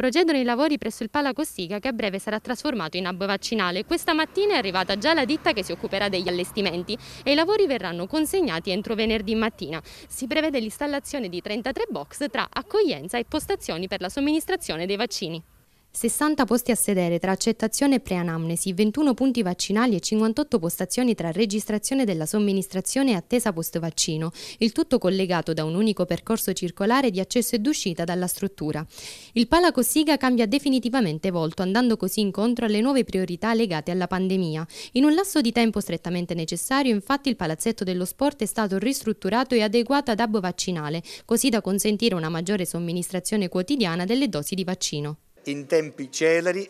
procedono i lavori presso il Palaco Siga che a breve sarà trasformato in hub vaccinale. Questa mattina è arrivata già la ditta che si occuperà degli allestimenti e i lavori verranno consegnati entro venerdì mattina. Si prevede l'installazione di 33 box tra accoglienza e postazioni per la somministrazione dei vaccini. 60 posti a sedere tra accettazione e preanamnesi, 21 punti vaccinali e 58 postazioni tra registrazione della somministrazione e attesa post-vaccino, il tutto collegato da un unico percorso circolare di accesso ed uscita dalla struttura. Il Palaco Siga cambia definitivamente volto, andando così incontro alle nuove priorità legate alla pandemia. In un lasso di tempo strettamente necessario, infatti, il palazzetto dello sport è stato ristrutturato e adeguato ad hub vaccinale, così da consentire una maggiore somministrazione quotidiana delle dosi di vaccino. In tempi celeri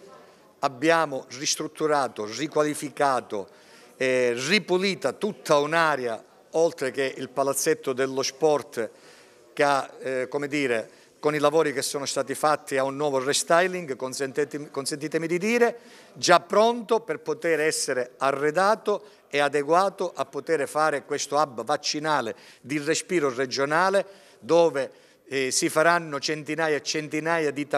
abbiamo ristrutturato, riqualificato, eh, ripulita tutta un'area, oltre che il palazzetto dello sport, che ha, eh, come dire, con i lavori che sono stati fatti a un nuovo restyling, consentitemi, consentitemi di dire, già pronto per poter essere arredato e adeguato a poter fare questo hub vaccinale di respiro regionale dove eh, si faranno centinaia e centinaia di,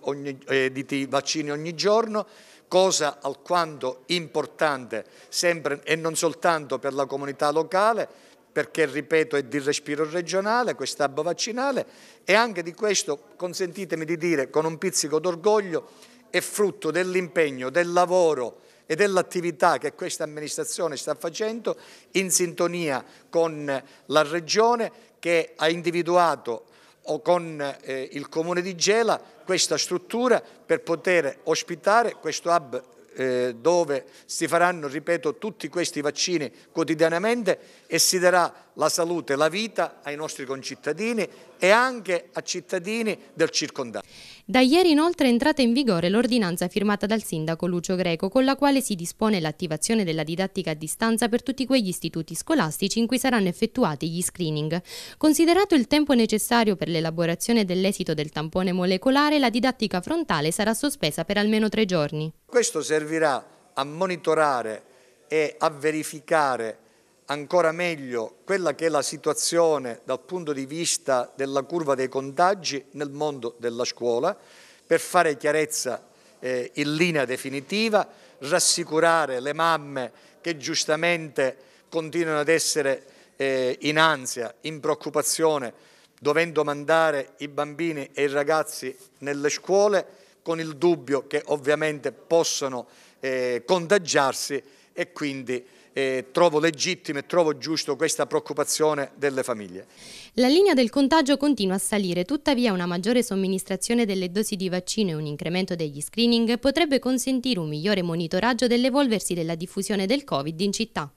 ogni, eh, di, vaccini ogni giorno, cosa alquanto importante sempre, e non soltanto per la comunità locale, perché ripeto è di respiro regionale, questa hub vaccinale e anche di questo, consentitemi di dire con un pizzico d'orgoglio, è frutto dell'impegno, del lavoro e dell'attività che questa amministrazione sta facendo in sintonia con la Regione che ha individuato o con eh, il comune di Gela questa struttura per poter ospitare questo hub eh, dove si faranno, ripeto, tutti questi vaccini quotidianamente e si darà la salute e la vita ai nostri concittadini e anche a cittadini del circondario. Da ieri inoltre è entrata in vigore l'ordinanza firmata dal sindaco Lucio Greco con la quale si dispone l'attivazione della didattica a distanza per tutti quegli istituti scolastici in cui saranno effettuati gli screening. Considerato il tempo necessario per l'elaborazione dell'esito del tampone molecolare, la didattica frontale sarà sospesa per almeno tre giorni. Questo servirà a monitorare e a verificare ancora meglio quella che è la situazione dal punto di vista della curva dei contagi nel mondo della scuola per fare chiarezza eh, in linea definitiva, rassicurare le mamme che giustamente continuano ad essere eh, in ansia, in preoccupazione, dovendo mandare i bambini e i ragazzi nelle scuole con il dubbio che ovviamente possono eh, contagiarsi e quindi eh, trovo legittimo e trovo giusto questa preoccupazione delle famiglie. La linea del contagio continua a salire, tuttavia una maggiore somministrazione delle dosi di vaccino e un incremento degli screening potrebbe consentire un migliore monitoraggio dell'evolversi della diffusione del Covid in città.